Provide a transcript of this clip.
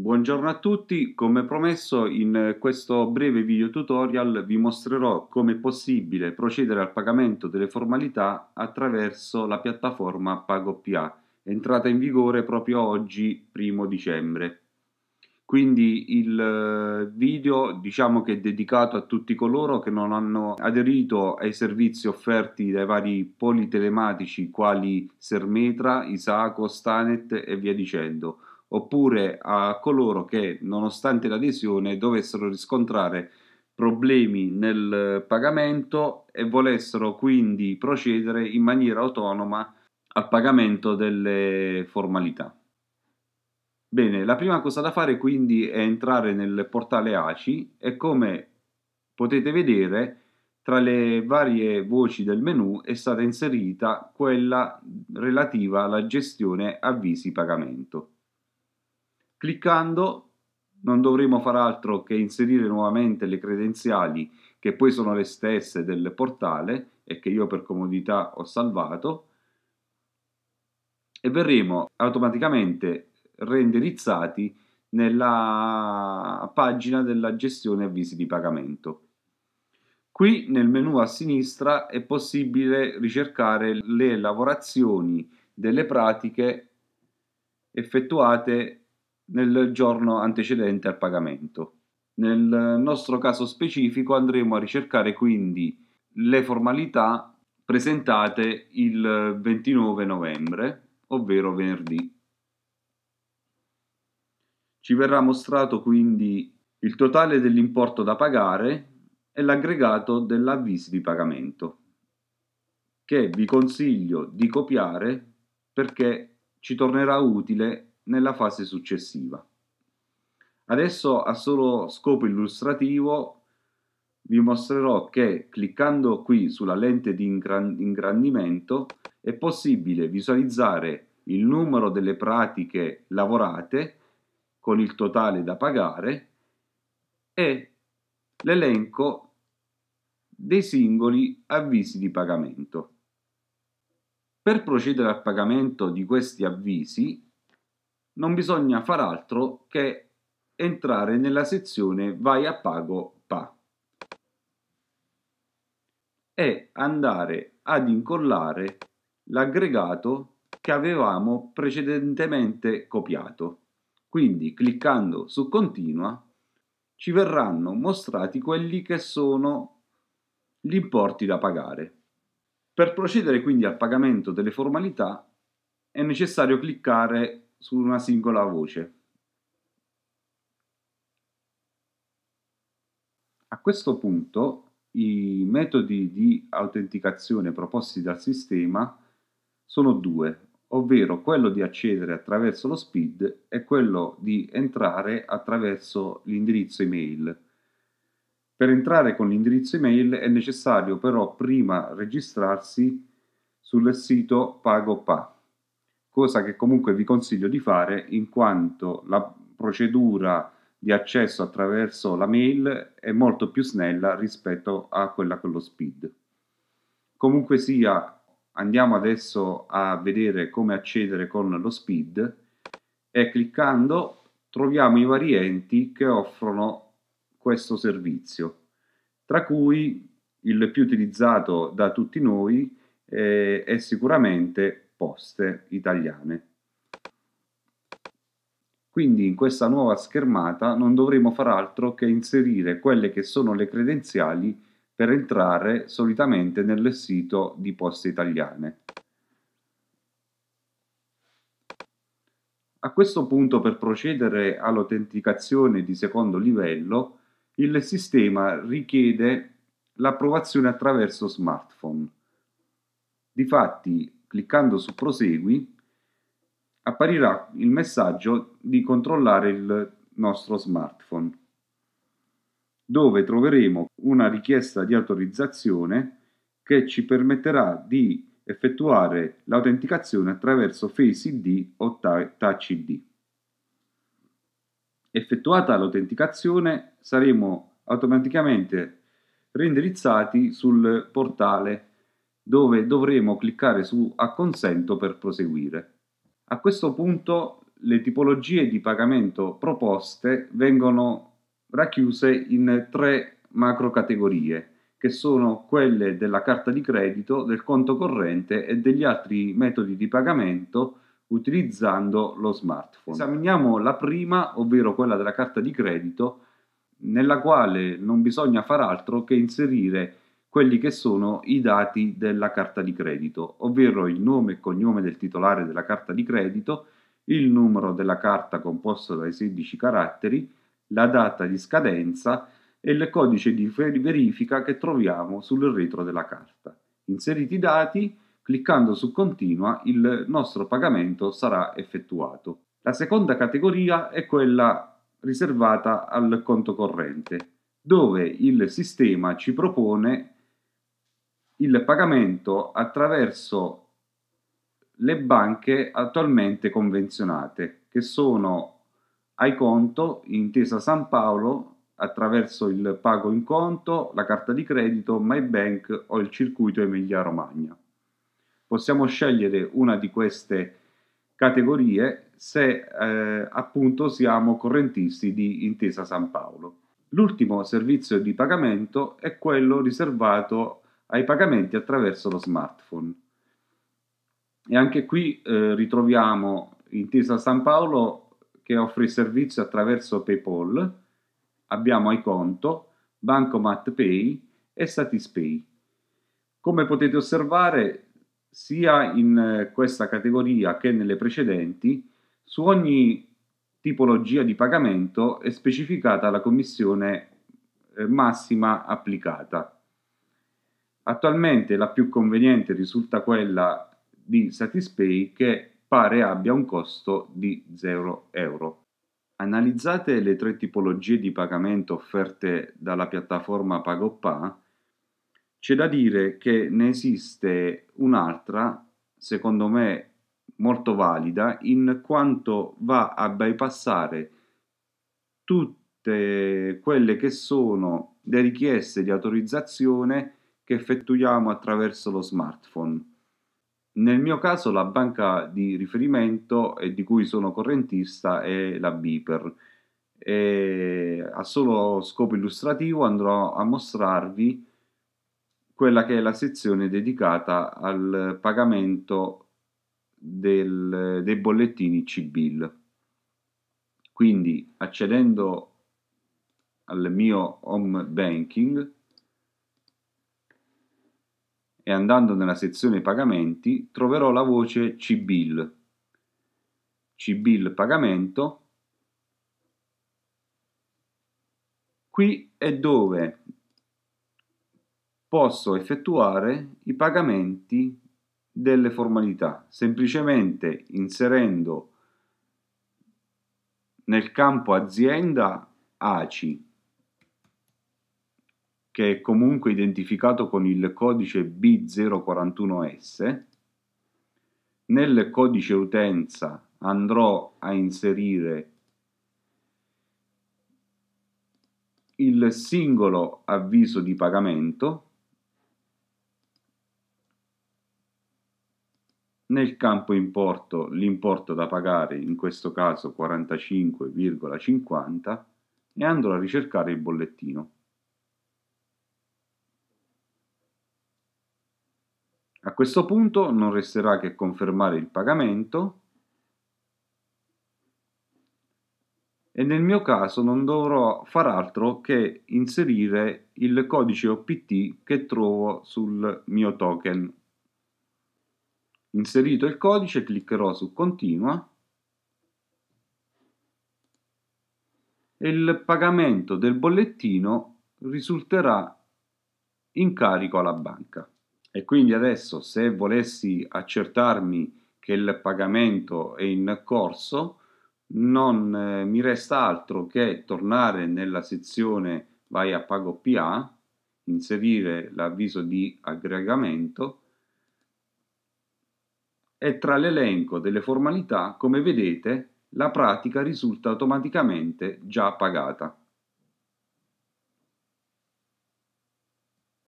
Buongiorno a tutti, come promesso in questo breve video tutorial vi mostrerò come è possibile procedere al pagamento delle formalità attraverso la piattaforma PagoPA, entrata in vigore proprio oggi, primo dicembre. Quindi il eh, video diciamo che è dedicato a tutti coloro che non hanno aderito ai servizi offerti dai vari poli telematici quali Sermetra, Isaco, Stanet e via dicendo oppure a coloro che, nonostante l'adesione, dovessero riscontrare problemi nel pagamento e volessero quindi procedere in maniera autonoma al pagamento delle formalità. Bene, la prima cosa da fare quindi è entrare nel portale ACI e come potete vedere tra le varie voci del menu è stata inserita quella relativa alla gestione avvisi pagamento. Cliccando non dovremo far altro che inserire nuovamente le credenziali che poi sono le stesse del portale e che io per comodità ho salvato e verremo automaticamente renderizzati nella pagina della gestione avvisi di pagamento. Qui nel menu a sinistra è possibile ricercare le lavorazioni delle pratiche effettuate nel giorno antecedente al pagamento. Nel nostro caso specifico andremo a ricercare quindi le formalità presentate il 29 novembre, ovvero venerdì. Ci verrà mostrato quindi il totale dell'importo da pagare e l'aggregato dell'avviso di pagamento, che vi consiglio di copiare perché ci tornerà utile nella fase successiva. Adesso a solo scopo illustrativo vi mostrerò che cliccando qui sulla lente di ingrandimento è possibile visualizzare il numero delle pratiche lavorate con il totale da pagare e l'elenco dei singoli avvisi di pagamento. Per procedere al pagamento di questi avvisi non bisogna far altro che entrare nella sezione Vai a pago PA e andare ad incollare l'aggregato che avevamo precedentemente copiato. Quindi cliccando su continua ci verranno mostrati quelli che sono gli importi da pagare. Per procedere quindi al pagamento delle formalità è necessario cliccare su una singola voce. A questo punto i metodi di autenticazione proposti dal sistema sono due, ovvero quello di accedere attraverso lo SPID e quello di entrare attraverso l'indirizzo email. Per entrare con l'indirizzo email è necessario però prima registrarsi sul sito PagoPa cosa che comunque vi consiglio di fare in quanto la procedura di accesso attraverso la mail è molto più snella rispetto a quella con lo speed. Comunque sia, andiamo adesso a vedere come accedere con lo speed e cliccando troviamo i vari enti che offrono questo servizio, tra cui il più utilizzato da tutti noi eh, è sicuramente Poste Italiane. Quindi in questa nuova schermata non dovremo far altro che inserire quelle che sono le credenziali per entrare solitamente nel sito di Poste Italiane. A questo punto per procedere all'autenticazione di secondo livello il sistema richiede l'approvazione attraverso smartphone. Difatti cliccando su Prosegui apparirà il messaggio di controllare il nostro smartphone, dove troveremo una richiesta di autorizzazione che ci permetterà di effettuare l'autenticazione attraverso Face ID o Touch ID. Effettuata l'autenticazione saremo automaticamente renderizzati sul portale dove dovremo cliccare su Acconsento per proseguire. A questo punto le tipologie di pagamento proposte vengono racchiuse in tre macro categorie che sono quelle della carta di credito, del conto corrente e degli altri metodi di pagamento utilizzando lo smartphone. Esaminiamo la prima, ovvero quella della carta di credito, nella quale non bisogna far altro che inserire quelli che sono i dati della carta di credito, ovvero il nome e cognome del titolare della carta di credito, il numero della carta composto dai 16 caratteri, la data di scadenza e il codice di verifica che troviamo sul retro della carta. Inseriti i dati, cliccando su continua il nostro pagamento sarà effettuato. La seconda categoria è quella riservata al conto corrente, dove il sistema ci propone il pagamento attraverso le banche attualmente convenzionate, che sono iConto, Intesa San Paolo, attraverso il pago in conto, la carta di credito, MyBank o il circuito Emilia Romagna. Possiamo scegliere una di queste categorie se eh, appunto siamo correntisti di Intesa San Paolo. L'ultimo servizio di pagamento è quello riservato ai pagamenti attraverso lo smartphone. E anche qui eh, ritroviamo Intesa San Paolo che offre il servizio attraverso PayPal, abbiamo iConto, Bancomat Pay e Satispay. Come potete osservare, sia in eh, questa categoria che nelle precedenti, su ogni tipologia di pagamento è specificata la commissione eh, massima applicata. Attualmente la più conveniente risulta quella di Satispay che pare abbia un costo di 0 euro. Analizzate le tre tipologie di pagamento offerte dalla piattaforma PagoPA, c'è da dire che ne esiste un'altra, secondo me molto valida, in quanto va a bypassare tutte quelle che sono le richieste di autorizzazione che effettuiamo attraverso lo smartphone. Nel mio caso la banca di riferimento e di cui sono correntista è la Biper e a solo scopo illustrativo andrò a mostrarvi quella che è la sezione dedicata al pagamento del, dei bollettini C-Bill. Quindi accedendo al mio home banking e andando nella sezione pagamenti troverò la voce CBIL. CBIL pagamento. Qui è dove posso effettuare i pagamenti delle formalità, semplicemente inserendo nel campo azienda ACI che è comunque identificato con il codice B041S. Nel codice utenza andrò a inserire il singolo avviso di pagamento nel campo importo l'importo da pagare in questo caso 45,50 e andrò a ricercare il bollettino questo punto non resterà che confermare il pagamento e nel mio caso non dovrò far altro che inserire il codice OPT che trovo sul mio token. Inserito il codice cliccherò su continua e il pagamento del bollettino risulterà in carico alla banca. E quindi adesso se volessi accertarmi che il pagamento è in corso, non eh, mi resta altro che tornare nella sezione vai a pago PA, inserire l'avviso di aggregamento e tra l'elenco delle formalità, come vedete, la pratica risulta automaticamente già pagata.